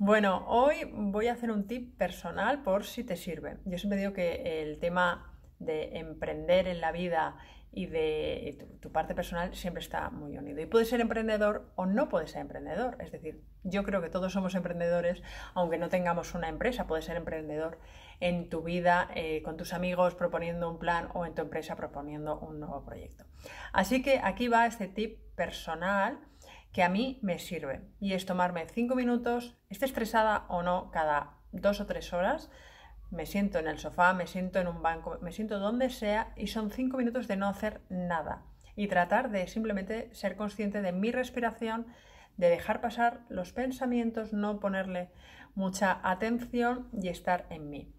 Bueno, hoy voy a hacer un tip personal por si te sirve. Yo siempre digo que el tema de emprender en la vida y de tu, parte personal siempre está muy unido. Y puedes ser emprendedor o no puedes ser emprendedor. Es decir, yo creo que todos somos emprendedores, aunque no tengamos una empresa, puedes ser emprendedor en tu vida, eh, con tus amigos proponiendo un plan o en tu empresa proponiendo un nuevo proyecto. Así que aquí va este tip personal que a mí me sirve. Y es tomarme cinco minutos, esté estresada o no, cada dos o tres horas. Me siento en el sofá, me siento en un banco, me siento donde sea y son cinco minutos de no hacer nada. Y tratar de simplemente ser consciente de mi respiración, de dejar pasar los pensamientos, no ponerle mucha atención y estar en mí.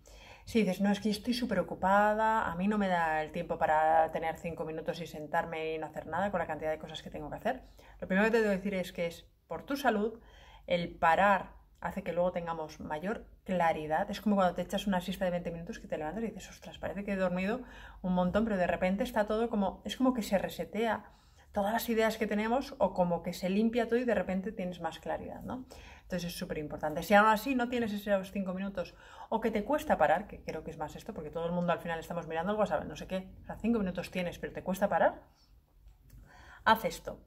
Si dices, no, es que estoy súper ocupada, a mí no me da el tiempo para tener cinco minutos y sentarme y no hacer nada con la cantidad de cosas que tengo que hacer, lo primero que te debo decir es que es por tu salud, el parar hace que luego tengamos mayor claridad. Es como cuando te echas una siesta de 20 minutos que te levantas y dices, ostras, parece que he dormido un montón, pero de repente está todo como, es como que se resetea todas las ideas que tenemos o como que se limpia todo y de repente tienes más claridad, ¿no? Entonces es súper importante. Si aún así no tienes esos cinco minutos o que te cuesta parar, que creo que es más esto, porque todo el mundo al final estamos mirando el WhatsApp, no sé qué, o sea, cinco minutos tienes, pero te cuesta parar, haz esto.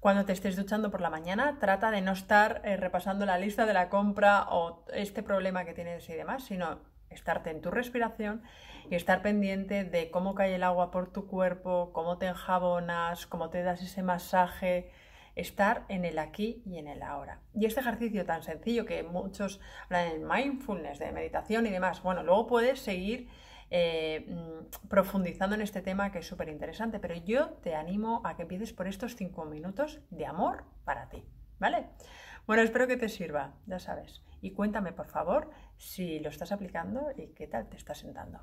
Cuando te estés duchando por la mañana, trata de no estar eh, repasando la lista de la compra o este problema que tienes y demás, sino estarte en tu respiración y estar pendiente de cómo cae el agua por tu cuerpo, cómo te enjabonas, cómo te das ese masaje, estar en el aquí y en el ahora. Y este ejercicio tan sencillo que muchos hablan de mindfulness, de meditación y demás, bueno, luego puedes seguir eh, mm, profundizando en este tema que es súper interesante, pero yo te animo a que empieces por estos cinco minutos de amor para ti. ¿vale? Bueno, espero que te sirva, ya sabes. Y cuéntame, por favor, si lo estás aplicando y qué tal te está sentando.